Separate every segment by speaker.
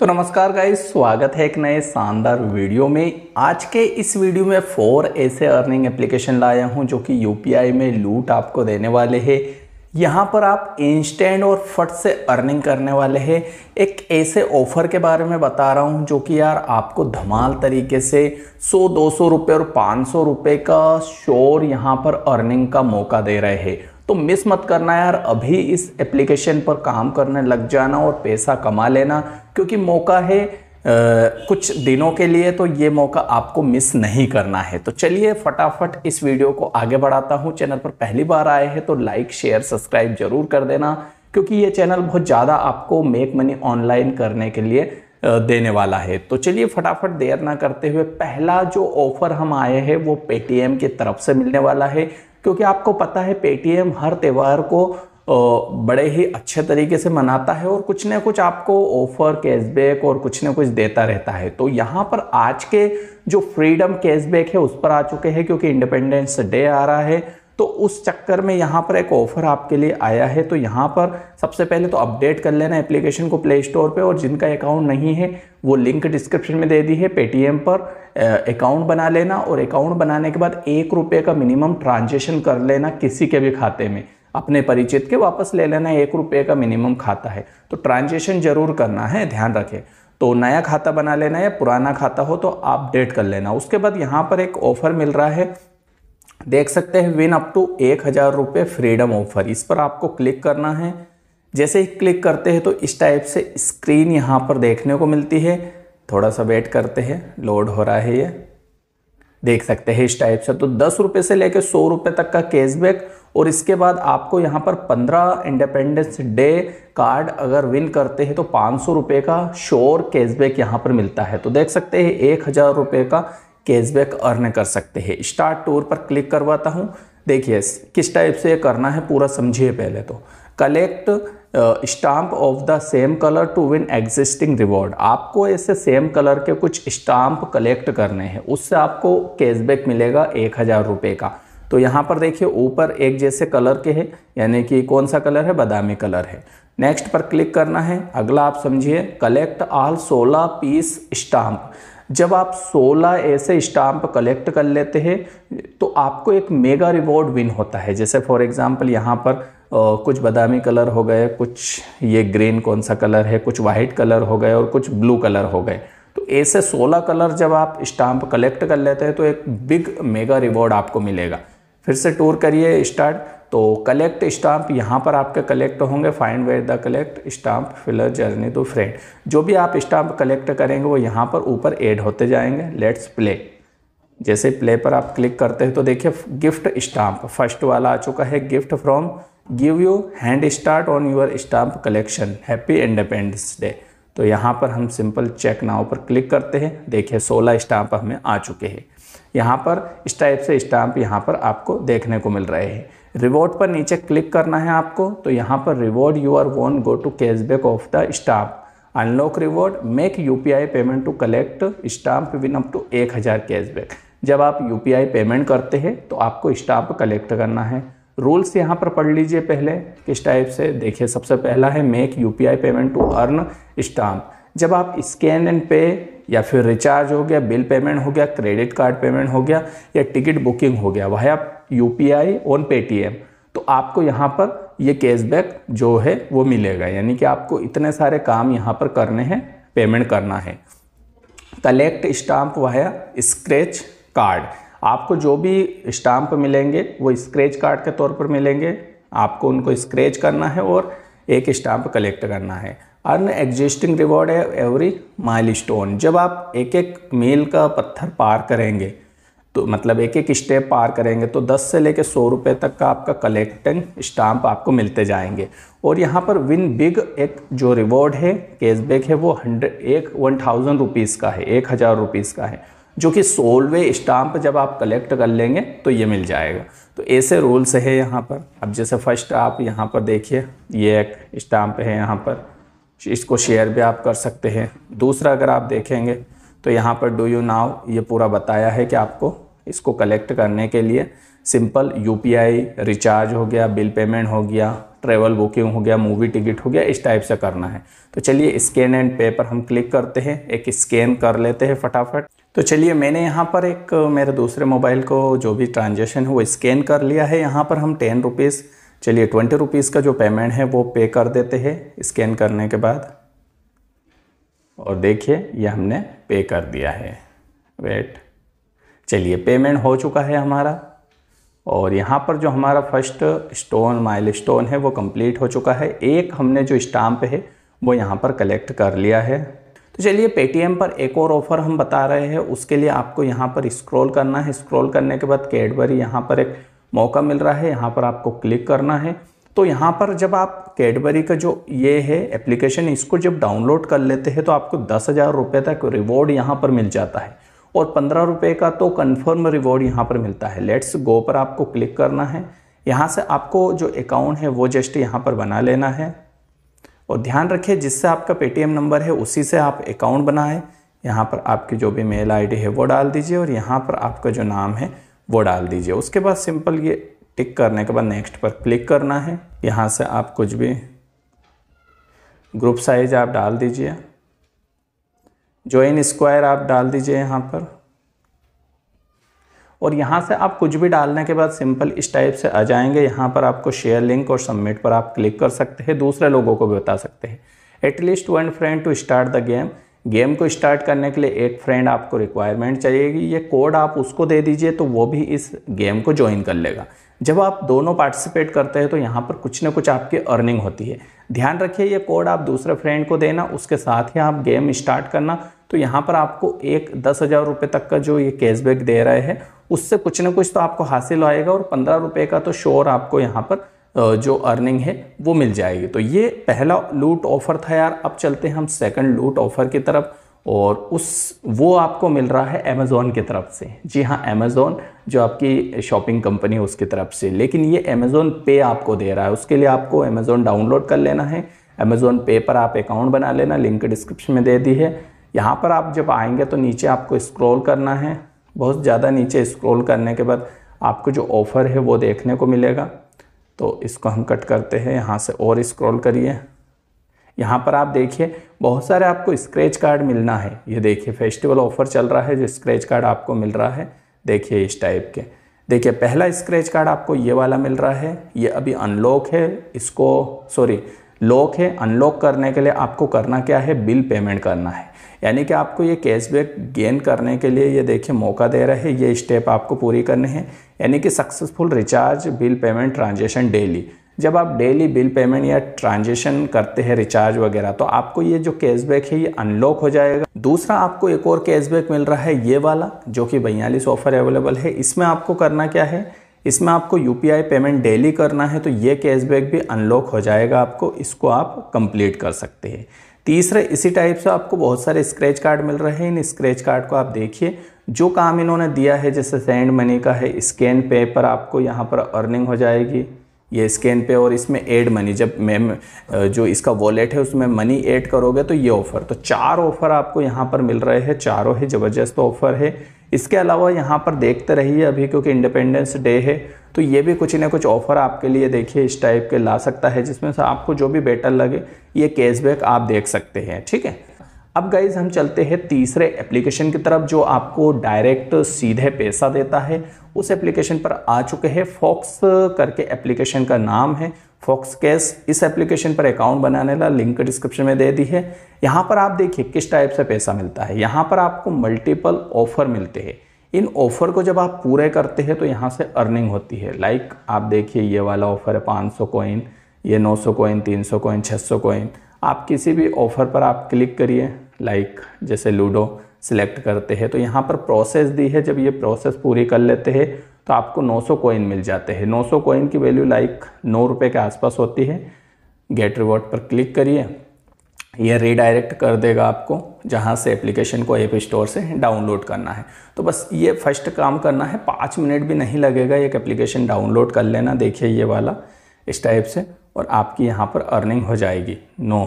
Speaker 1: तो नमस्कार गाइस स्वागत है एक नए शानदार वीडियो में आज के इस वीडियो में फोर ऐसे अर्निंग एप्लीकेशन लाया हूं जो कि यूपीआई में लूट आपको देने वाले हैं यहाँ पर आप इंस्टेंट और फट से अर्निंग करने वाले हैं एक ऐसे ऑफ़र के बारे में बता रहा हूँ जो कि यार आपको धमाल तरीके से 100 दो सौ रुपये और पाँच सौ रुपये का शोर यहाँ पर अर्निंग का मौका दे रहे हैं तो मिस मत करना यार अभी इस एप्लीकेशन पर काम करने लग जाना और पैसा कमा लेना क्योंकि मौका है आ, कुछ दिनों के लिए तो ये मौका आपको मिस नहीं करना है तो चलिए फटाफट इस वीडियो को आगे बढ़ाता हूँ चैनल पर पहली बार आए हैं तो लाइक शेयर सब्सक्राइब जरूर कर देना क्योंकि ये चैनल बहुत ज़्यादा आपको मेक मनी ऑनलाइन करने के लिए देने वाला है तो चलिए फटाफट देर ना करते हुए पहला जो ऑफ़र हम आए हैं वो पेटीएम की तरफ से मिलने वाला है क्योंकि आपको पता है पेटीएम हर त्यौहार को बड़े ही अच्छे तरीके से मनाता है और कुछ ना कुछ आपको ऑफ़र कैशबैक और कुछ ना कुछ देता रहता है तो यहाँ पर आज के जो फ्रीडम कैशबैक है उस पर आ चुके हैं क्योंकि इंडिपेंडेंस डे आ रहा है तो उस चक्कर में यहाँ पर एक ऑफ़र आपके लिए आया है तो यहाँ पर सबसे पहले तो अपडेट कर लेना एप्लीकेशन को प्ले स्टोर पर और जिनका अकाउंट नहीं है वो लिंक डिस्क्रिप्शन में दे दी है पेटीएम पर अकाउंट बना लेना और अकाउंट बनाने के बाद एक रुपये का मिनिमम ट्रांजेक्शन कर लेना किसी के भी खाते में अपने परिचित के वापस ले लेना एक रुपये का मिनिमम खाता है तो ट्रांजेक्शन जरूर करना है ध्यान रखें तो नया खाता बना लेना या पुराना खाता हो तो आप अपडेट कर लेना उसके बाद यहाँ पर एक ऑफ़र मिल रहा है देख सकते हैं विन अप टू एक हज़ार रुपये फ्रीडम ऑफर इस पर आपको क्लिक करना है जैसे ही क्लिक करते हैं तो इस टाइप से स्क्रीन यहाँ पर देखने को मिलती है थोड़ा सा वेट करते हैं लोड हो रहा है ये देख सकते हैं इस टाइप से तो दस रुपये से लेकर सौ रुपये तक का कैशबैक और इसके बाद आपको यहाँ पर पंद्रह इंडिपेंडेंस डे कार्ड अगर विन करते हैं तो पाँच सौ रुपये का श्योर कैशबैक यहाँ पर मिलता है तो देख सकते हैं एक हज़ार रुपये का कैशबैक अर्न कर सकते हैं स्टार्ट टूर पर क्लिक करवाता हूँ देखिए किस टाइप से करना है पूरा समझिए पहले तो collect stamp of the same colour to win existing reward आपको ऐसे सेम कलर के कुछ स्टाम्प कलेक्ट करने हैं उससे आपको कैशबैक मिलेगा एक हज़ार रुपये का तो यहाँ पर देखिए ऊपर एक जैसे कलर के हैं यानी कि कौन सा कलर है बादामी कलर है नेक्स्ट पर क्लिक करना है अगला आप समझिए कलेक्ट आल सोलह पीस स्टाम्प जब आप 16 ऐसे स्टाम्प कलेक्ट कर लेते हैं तो आपको एक मेगा रिवॉर्ड विन होता है जैसे फॉर एग्ज़ाम्पल यहाँ पर आ, कुछ बादामी कलर हो गए कुछ ये ग्रीन कौन सा कलर है कुछ वाइट कलर हो गए और कुछ ब्लू कलर हो गए तो ऐसे 16 कलर जब आप स्टाम्प कलेक्ट कर लेते हैं तो एक बिग मेगा रिवॉर्ड आपको मिलेगा फिर से टूर करिए स्टार्ट तो कलेक्ट स्टाम्प यहाँ पर आपके कलेक्ट होंगे find where the collect stamp filler journey to friend जो भी आप स्टाम्प कलेक्ट करेंगे वो यहाँ पर ऊपर ऐड होते जाएंगे लेट्स प्ले जैसे प्ले पर आप क्लिक करते हैं तो देखिए गिफ्ट स्टाम्प फर्स्ट वाला आ चुका है gift from give you hand start on your stamp collection happy independence day तो यहाँ पर हम सिंपल चेक नाव पर क्लिक करते हैं देखिए सोलह स्टाम्प हमें आ चुके हैं यहाँ पर इस टाइप से स्टाम्प यहाँ पर आपको देखने को मिल रहे हैं रिवॉर्ड पर नीचे क्लिक करना है आपको तो यहाँ पर reward you are won go to cashback of the stamp unlock reward make you payment to collect stamp win up to एक हज़ार कैशबैक जब आप यू पेमेंट करते हैं तो आपको स्टाम्प कलेक्ट करना है रूल्स यहाँ पर पढ़ लीजिए पहले किस टाइप से देखिए सबसे पहला है make you payment to earn stamp जब आप स्कैन एंड पे या फिर रिचार्ज हो गया बिल पेमेंट हो गया क्रेडिट कार्ड पेमेंट हो गया या टिकट बुकिंग हो गया वह आप U P I on Paytm तो आपको यहाँ पर ये कैशबैक जो है वो मिलेगा यानी कि आपको इतने सारे काम यहाँ पर करने हैं पेमेंट करना है collect stamp via scratch card आपको जो भी स्टाम्प मिलेंगे वो स्क्रैच कार्ड के तौर पर मिलेंगे आपको उनको स्क्रैच करना है और एक स्टाम्प कलेक्ट करना है अन एग्जिस्टिंग रिवॉर्ड है एवरी माइलस्टोन जब आप एक एक मील का पत्थर पार करेंगे तो मतलब एक एक स्टेप पार करेंगे तो 10 से लेकर सौ रुपये तक का आपका कलेक्टिंग स्टाम्प आपको मिलते जाएंगे और यहाँ पर विन बिग एक जो रिवॉर्ड है कैशबैक है वो हंड्रेड एक वन थाउजेंड रुपीज़ का है एक हज़ार रुपीज़ का है जो कि सोलवे स्टाम्प जब आप कलेक्ट कर लेंगे तो ये मिल जाएगा तो ऐसे रूल्स है यहाँ पर अब जैसे फर्स्ट आप यहाँ पर देखिए ये एक स्टाम्प है यहाँ पर इसको शेयर भी आप कर सकते हैं दूसरा अगर आप देखेंगे तो यहाँ पर डू यू नाव ये पूरा बताया है कि आपको इसको कलेक्ट करने के लिए सिंपल यू रिचार्ज हो गया बिल पेमेंट हो गया ट्रेवल बुकिंग हो गया मूवी टिकट हो गया इस टाइप से करना है तो चलिए स्कैन एंड पे पर हम क्लिक करते हैं एक स्कैन कर लेते हैं फटाफट तो चलिए मैंने यहाँ पर एक मेरे दूसरे मोबाइल को जो भी ट्रांजेक्शन है वो स्कैन कर लिया है यहाँ पर हम टेन रुपीज़ चलिए ट्वेंटी रुपीज़ का जो पेमेंट है वो पे कर देते हैं स्कैन करने के बाद और देखिए ये हमने पे कर दिया है वेट चलिए पेमेंट हो चुका है हमारा और यहाँ पर जो हमारा फर्स्ट स्टोन माइलस्टोन है वो कंप्लीट हो चुका है एक हमने जो स्टाम्प है वो यहाँ पर कलेक्ट कर लिया है तो चलिए पेटीएम पर एक और ऑफ़र हम बता रहे हैं उसके लिए आपको यहाँ पर स्क्रॉल करना है स्क्रॉल करने के बाद कैडबरी यहाँ पर एक मौका मिल रहा है यहाँ पर आपको क्लिक करना है तो यहाँ पर जब आप कैडबरी का जो ये है एप्लीकेशन इसको जब डाउनलोड कर लेते हैं तो आपको दस हज़ार रुपये तक रिवॉर्ड यहाँ पर मिल जाता है और पंद्रह रुपये का तो कन्फर्म रिवॉर्ड यहाँ पर मिलता है लेट्स गो पर आपको क्लिक करना है यहाँ से आपको जो अकाउंट है वो जस्ट यहाँ पर बना लेना है और ध्यान रखिए जिससे आपका पेटीएम नंबर है उसी से आप अकाउंट बनाएं यहाँ पर आपकी जो भी मेल आईडी है वो डाल दीजिए और यहाँ पर आपका जो नाम है वो डाल दीजिए उसके बाद सिंपल ये टिक करने के बाद नेक्स्ट पर क्लिक करना है यहाँ से आप कुछ भी ग्रुप साइज आप डाल दीजिए जॉइन स्क्वायर आप डाल दीजिए यहाँ पर और यहाँ से आप कुछ भी डालने के बाद सिंपल इस टाइप से आ जाएंगे यहाँ पर आपको शेयर लिंक और सबमिट पर आप क्लिक कर सकते हैं दूसरे लोगों को भी बता सकते हैं at least one friend to start the game game को स्टार्ट करने के लिए एक फ्रेंड आपको रिक्वायरमेंट चाहिएगी ये कोड आप उसको दे दीजिए तो वो भी इस गेम को ज्वाइन कर लेगा जब आप दोनों पार्टिसिपेट करते हैं तो यहाँ पर कुछ ना कुछ आपकी अर्निंग होती है ध्यान रखिए ये कोड आप दूसरे फ्रेंड को देना उसके साथ ही आप गेम स्टार्ट करना तो यहाँ पर आपको एक दस हज़ार रुपये तक का जो ये कैशबैक दे रहे हैं उससे कुछ ना कुछ तो आपको हासिल आएगा और पंद्रह रुपये का तो शोर आपको यहाँ पर जो अर्निंग है वो मिल जाएगी तो ये पहला लूट ऑफर था यार अब चलते हैं हम सेकंड लूट ऑफर की तरफ और उस वो आपको मिल रहा है अमेज़ोन की तरफ से जी हाँ अमेज़ोन जो आपकी शॉपिंग कंपनी है उसकी तरफ से लेकिन ये अमेज़ोन पे आपको दे रहा है उसके लिए आपको अमेज़ोन डाउनलोड कर लेना है अमेज़ोन पे पर आप अकाउंट बना लेना लिंक डिस्क्रिप्शन में दे दी है यहाँ पर आप जब आएंगे तो नीचे आपको स्क्रॉल करना है बहुत ज़्यादा नीचे स्क्रॉल करने के बाद आपको जो ऑफ़र है वो देखने को मिलेगा तो इसको हम कट करते हैं यहाँ से और स्क्रॉल करिए यहाँ पर आप देखिए बहुत सारे आपको स्क्रैच कार्ड मिलना है ये देखिए फेस्टिवल ऑफर चल रहा है जो स्क्रैच कार्ड आपको मिल रहा है देखिए इस टाइप के देखिए पहला स्क्रैच कार्ड आपको ये वाला मिल रहा है ये अभी अनलॉक है इसको सॉरी लॉक है अनलॉक करने के लिए आपको करना क्या है बिल पेमेंट करना है यानी कि आपको ये कैशबैक गेन करने के लिए ये देखिए मौका दे रहा है ये स्टेप आपको पूरी करने हैं यानी कि successful recharge bill payment transaction daily जब आप डेली बिल पेमेंट या ट्रांजेक्शन करते हैं रिचार्ज वगैरह तो आपको ये जो कैशबैक है ये अनलॉक हो जाएगा दूसरा आपको एक और कैशबैक मिल रहा है ये वाला जो कि बयालीस ऑफर अवेलेबल है इसमें आपको करना क्या है इसमें आपको यू पेमेंट डेली करना है तो ये कैशबैक भी अनलॉक हो जाएगा आपको इसको आप कंप्लीट कर सकते हैं तीसरे इसी टाइप से आपको बहुत सारे स्क्रैच कार्ड मिल रहे हैं इन स्क्रैच कार्ड को आप देखिए जो काम इन्होंने दिया है जैसे सेंड मनी का है स्कैन पे पर आपको यहाँ पर अर्निंग हो जाएगी ये स्कैन पे और इसमें ऐड मनी जब मैम जो इसका वॉलेट है उसमें मनी ऐड करोगे तो ये ऑफ़र तो चार ऑफ़र आपको यहाँ पर मिल रहे हैं चारों ही ज़बरदस्त ऑफ़र है इसके अलावा यहाँ पर देखते रहिए अभी क्योंकि इंडिपेंडेंस डे है तो ये भी कुछ ना कुछ ऑफ़र आपके लिए देखिए इस टाइप के ला सकता है जिसमें से आपको जो भी बेटर लगे ये कैशबैक आप देख सकते हैं ठीक है अब गाइज हम चलते हैं तीसरे एप्लीकेशन की तरफ जो आपको डायरेक्ट सीधे पैसा देता है उस एप्लीकेशन पर आ चुके हैं फॉक्स करके एप्लीकेशन का नाम है फॉक्स कैश इस एप्लीकेशन पर अकाउंट बनाने का लिंक डिस्क्रिप्शन में दे दी है यहाँ पर आप देखिए किस टाइप से पैसा मिलता है यहाँ पर आपको मल्टीपल ऑफर मिलते हैं इन ऑफ़र को जब आप पूरे करते हैं तो यहाँ से अर्निंग होती है लाइक आप देखिए ये वाला ऑफ़र है पाँच सौ कोइन ये नौ सौ कोइन तीन सौ कोइन छः सौ कोइन आप किसी भी ऑफ़र पर आप क्लिक करिए लाइक जैसे लूडो सिलेक्ट करते हैं तो यहाँ पर प्रोसेस दी है जब ये प्रोसेस पूरी कर लेते हैं तो आपको 900 कॉइन मिल जाते हैं 900 कॉइन की वैल्यू लाइक नौ रुपये के आसपास होती है गेट रिवॉर्ड पर क्लिक करिए यह रीडायरेक्ट कर देगा आपको जहाँ से एप्लीकेशन को ऐप स्टोर से डाउनलोड करना है तो बस ये फर्स्ट काम करना है पाँच मिनट भी नहीं लगेगा एक एप्लीकेशन डाउनलोड कर लेना देखिए ये वाला इस टाइप से और आपकी यहाँ पर अर्निंग हो जाएगी नो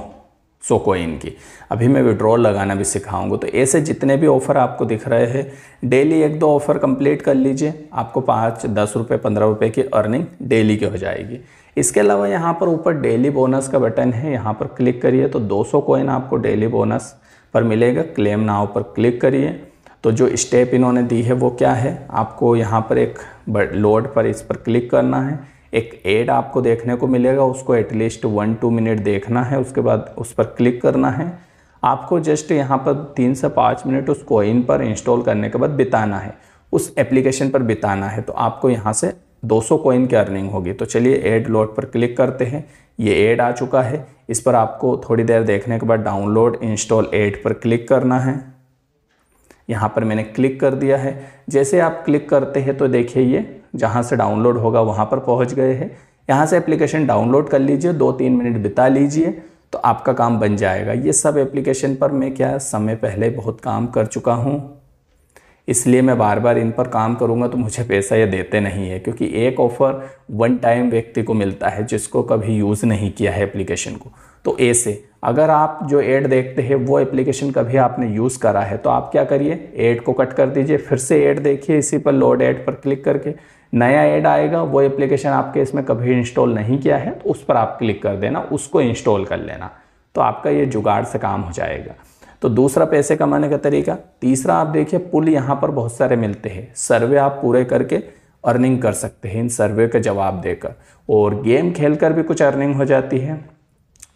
Speaker 1: सो कोइन की अभी मैं विड्रॉल लगाना भी सिखाऊंगा तो ऐसे जितने भी ऑफ़र आपको दिख रहे हैं डेली एक दो ऑफ़र कंप्लीट कर लीजिए आपको पाँच दस रुपये पंद्रह रुपये की अर्निंग डेली की हो जाएगी इसके अलावा यहाँ पर ऊपर डेली बोनस का बटन है यहाँ पर क्लिक करिए तो 200 कोइन आपको डेली बोनस पर मिलेगा क्लेम नाव पर क्लिक करिए तो जो स्टेप इन्होंने दी है वो क्या है आपको यहाँ पर एक लोड पर इस पर क्लिक करना है एक एड आपको देखने को मिलेगा उसको एटलीस्ट वन टू मिनट देखना है उसके बाद उस पर क्लिक करना है आपको जस्ट यहाँ पर तीन से पाँच मिनट उस कोइन पर इंस्टॉल करने के बाद बिताना है उस एप्लीकेशन पर बिताना है तो आपको यहाँ से 200 कोइन की अर्निंग होगी तो चलिए एड लोड पर क्लिक करते हैं ये एड आ चुका है इस पर आपको थोड़ी देर देखने के बाद डाउनलोड इंस्टॉल एड पर क्लिक करना है यहाँ पर मैंने क्लिक कर दिया है जैसे आप क्लिक करते हैं तो देखिए ये जहाँ से डाउनलोड होगा वहाँ पर पहुँच गए हैं यहाँ से एप्लीकेशन डाउनलोड कर लीजिए दो तीन मिनट बिता लीजिए तो आपका काम बन जाएगा ये सब एप्लीकेशन पर मैं क्या समय पहले बहुत काम कर चुका हूँ इसलिए मैं बार बार इन पर काम करूँगा तो मुझे पैसा ये देते नहीं है क्योंकि एक ऑफ़र वन टाइम व्यक्ति को मिलता है जिसको कभी यूज़ नहीं किया है एप्लीकेशन को तो ऐसे अगर आप जो एड देखते हैं वो एप्लीकेशन कभी आपने यूज़ करा है तो आप क्या करिए एड को कट कर दीजिए फिर से एड देखिए इसी पर लोड एड पर क्लिक करके नया ऐड आएगा वो एप्लीकेशन आपके इसमें कभी इंस्टॉल नहीं किया है तो उस पर आप क्लिक कर देना उसको इंस्टॉल कर लेना तो आपका ये जुगाड़ से काम हो जाएगा तो दूसरा पैसे कमाने का तरीका तीसरा आप देखिए पुल यहाँ पर बहुत सारे मिलते हैं सर्वे आप पूरे करके अर्निंग कर सकते हैं इन सर्वे का जवाब देकर और गेम खेल कर भी कुछ अर्निंग हो जाती है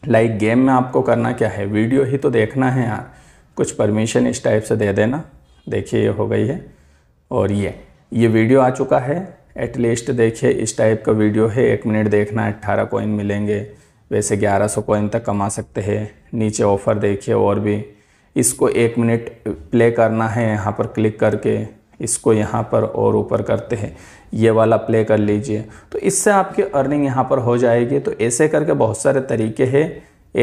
Speaker 1: लाइक गेम में आपको करना क्या है वीडियो ही तो देखना है यार कुछ परमिशन इस टाइप से दे देना देखिए ये हो गई है और ये ये वीडियो आ चुका है एटलीस्ट देखिए इस टाइप का वीडियो है एक मिनट देखना अट्ठारह कोइन मिलेंगे वैसे ग्यारह सौ कोइन तक कमा सकते हैं नीचे ऑफ़र देखिए और भी इसको एक मिनट प्ले करना है यहाँ पर क्लिक करके इसको यहाँ पर और ऊपर करते हैं ये वाला प्ले कर लीजिए तो इससे आपकी अर्निंग यहाँ पर हो जाएगी तो ऐसे करके बहुत सारे तरीके हैं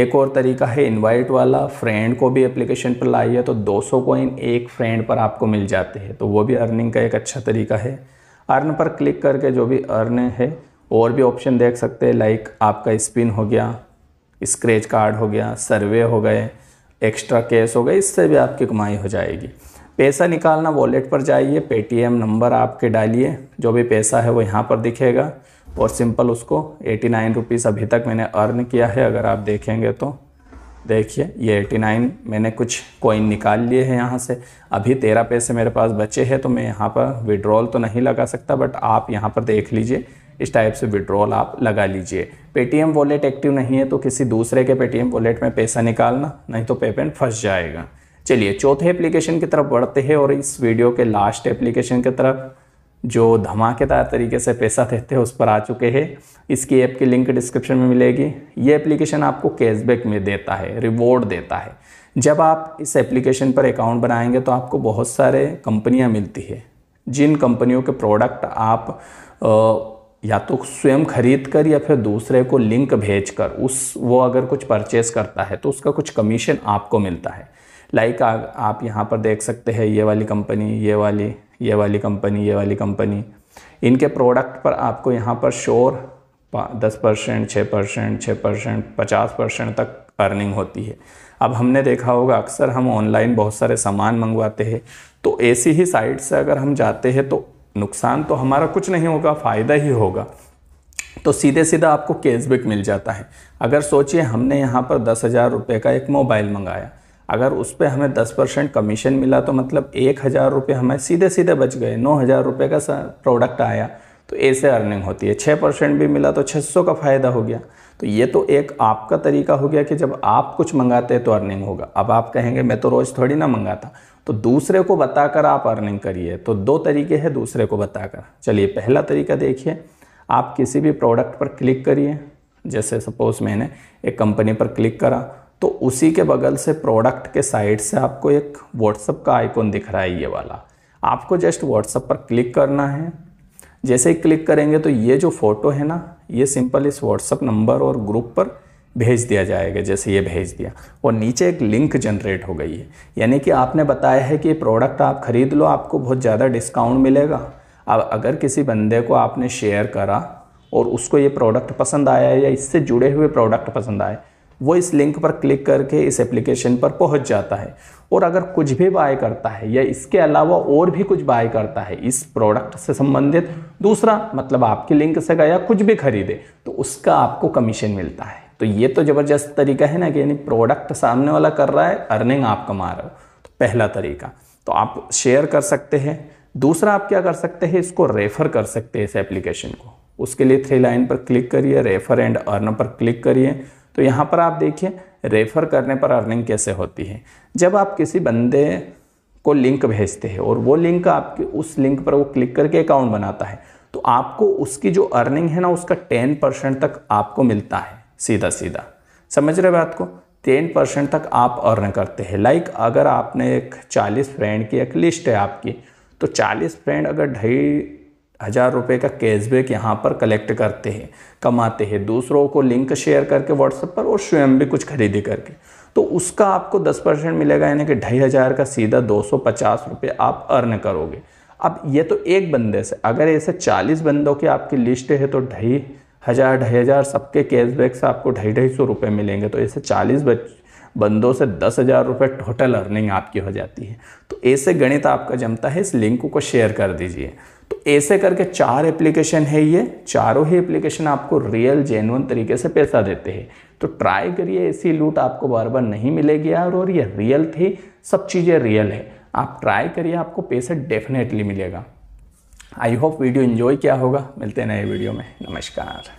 Speaker 1: एक और तरीका है इनवाइट वाला फ्रेंड को भी एप्लीकेशन पर लाइए तो 200 सौ कॉइन एक फ्रेंड पर आपको मिल जाते हैं तो वो भी अर्निंग का एक अच्छा तरीका है अर्न पर क्लिक करके जो भी अर्न है और भी ऑप्शन देख सकते हैं लाइक आपका स्पिन हो गया स्क्रैच कार्ड हो गया सर्वे हो गए एक्स्ट्रा कैश हो गए इससे भी आपकी कमाई हो जाएगी पैसा निकालना वॉलेट पर जाइए पेटीएम नंबर आपके डालिए जो भी पैसा है वो यहाँ पर दिखेगा और सिंपल उसको एटी नाइन रुपीज़ अभी तक मैंने अर्न किया है अगर आप देखेंगे तो देखिए ये 89 मैंने कुछ कॉइन निकाल लिए हैं यहाँ से अभी तेरह पैसे मेरे पास बचे हैं तो मैं यहाँ पर विड्रॉल तो नहीं लगा सकता बट आप यहाँ पर देख लीजिए इस टाइप से विड्रॉल आप लगा लीजिए पेटीएम वॉलेट एक्टिव नहीं है तो किसी दूसरे के पेटीएम वॉलेट में पैसा निकालना नहीं तो पेमेंट फंस जाएगा चलिए चौथे एप्लीकेशन की तरफ बढ़ते हैं और इस वीडियो के लास्ट एप्लीकेशन की तरफ जो धमाकेदार तरीके से पैसा देते हैं उस पर आ चुके हैं इसकी ऐप की लिंक डिस्क्रिप्शन में मिलेगी ये एप्लीकेशन आपको कैशबैक में देता है रिवॉर्ड देता है जब आप इस एप्लीकेशन पर अकाउंट बनाएंगे तो आपको बहुत सारे कंपनियां मिलती है जिन कंपनियों के प्रोडक्ट आप या तो स्वयं खरीद कर या फिर दूसरे को लिंक भेज कर उस वो अगर कुछ परचेस करता है तो उसका कुछ कमीशन आपको मिलता है लाइक आप यहाँ पर देख सकते हैं ये वाली कंपनी ये वाली ये वाली कंपनी ये वाली कंपनी इनके प्रोडक्ट पर आपको यहाँ पर श्योर दस परसेंट छः परसेंट छः परसेंट पचास परसेंट तक अर्निंग होती है अब हमने देखा होगा अक्सर हम ऑनलाइन बहुत सारे सामान मंगवाते हैं तो ऐसी ही साइट से अगर हम जाते हैं तो नुकसान तो हमारा कुछ नहीं होगा फ़ायदा ही होगा तो सीधे सीधा आपको कैशबैक मिल जाता है अगर सोचिए हमने यहाँ पर दस हज़ार रुपये का एक मोबाइल मंगाया अगर उस पर हमें दस परसेंट कमीशन मिला तो मतलब एक हज़ार रुपये हमें सीधे सीधे बच गए नौ हज़ार रुपये का प्रोडक्ट आया तो ऐसे अर्निंग होती है छः परसेंट भी मिला तो छः सौ का फ़ायदा हो गया तो ये तो एक आपका तरीका हो गया कि जब आप कुछ मंगाते हैं तो अर्निंग होगा अब आप कहेंगे मैं तो रोज़ थोड़ी ना मंगाता तो दूसरे को बताकर आप अर्निंग करिए तो दो तरीके हैं दूसरे को बताकर चलिए पहला तरीका देखिए आप किसी भी प्रोडक्ट पर क्लिक करिए जैसे सपोज़ मैंने एक कंपनी पर क्लिक करा तो उसी के बगल से प्रोडक्ट के साइड से आपको एक व्हाट्सअप का आइकॉन दिख रहा है ये वाला आपको जस्ट व्हाट्सअप पर क्लिक करना है जैसे ही क्लिक करेंगे तो ये जो फ़ोटो है ना ये सिंपल इस व्हाट्सअप नंबर और ग्रुप पर भेज दिया जाएगा जैसे ये भेज दिया और नीचे एक लिंक जनरेट हो गई है यानी कि आपने बताया है कि ये प्रोडक्ट आप ख़रीद लो आपको बहुत ज़्यादा डिस्काउंट मिलेगा अब अगर किसी बंदे को आपने शेयर करा और उसको ये प्रोडक्ट पसंद आया या इससे जुड़े हुए प्रोडक्ट पसंद आए वो इस लिंक पर क्लिक करके इस एप्लीकेशन पर पहुंच जाता है और अगर कुछ भी बाय करता है या इसके अलावा और भी कुछ बाय करता है इस प्रोडक्ट से संबंधित दूसरा मतलब आपके लिंक से गया कुछ भी खरीदे तो उसका आपको कमीशन मिलता है तो ये तो ज़बरदस्त तरीका है ना कि यानी प्रोडक्ट सामने वाला कर रहा है अर्निंग आप कमा रहे हो तो पहला तरीका तो आप शेयर कर सकते हैं दूसरा आप क्या कर सकते हैं इसको रेफ़र कर सकते हैं इस एप्लीकेशन को उसके लिए थ्री लाइन पर क्लिक करिए रेफ़र एंड अर्न पर क्लिक करिए तो यहाँ पर आप देखिए रेफ़र करने पर अर्निंग कैसे होती है जब आप किसी बंदे को लिंक भेजते हैं और वो लिंक आपके उस लिंक पर वो क्लिक करके अकाउंट बनाता है तो आपको उसकी जो अर्निंग है ना उसका टेन परसेंट तक आपको मिलता है सीधा सीधा समझ रहे बात को टेन परसेंट तक आप अर्न करते हैं लाइक अगर आपने एक चालीस फ्रेंड की एक लिस्ट है आपकी तो चालीस फ्रेंड अगर ढाई हज़ार रुपये का कैशबैक यहाँ पर कलेक्ट करते हैं कमाते हैं दूसरों को लिंक शेयर करके व्हाट्सएप पर और स्वयं भी कुछ खरीदी करके तो उसका आपको दस परसेंट मिलेगा यानी कि ढाई हज़ार का सीधा दो सौ पचास रुपये आप अर्न करोगे अब ये तो एक बंदे से अगर ऐसे चालीस बंदों की आपकी लिस्ट है तो ढाई हज़ार ढाई हज़ार सबके कैशबैक से आपको ढाई ढाई सौ रुपये मिलेंगे तो ऐसे चालीस बंदों से दस हज़ार रुपये टोटल अर्निंग आपकी हो जाती है तो ऐसे गणित आपका जमता है इस लिंक को शेयर कर दीजिए ऐसे करके चार एप्लीकेशन है ये चारों ही एप्लीकेशन आपको रियल जेनुअन तरीके से पैसा देते हैं तो ट्राई करिए ऐसी लूट आपको बार बार नहीं मिलेगी यार और ये रियल थी सब चीज़ें रियल है आप ट्राई करिए आपको पैसा डेफिनेटली मिलेगा आई होप वीडियो इन्जॉय किया होगा मिलते हैं नए वीडियो में नमस्कार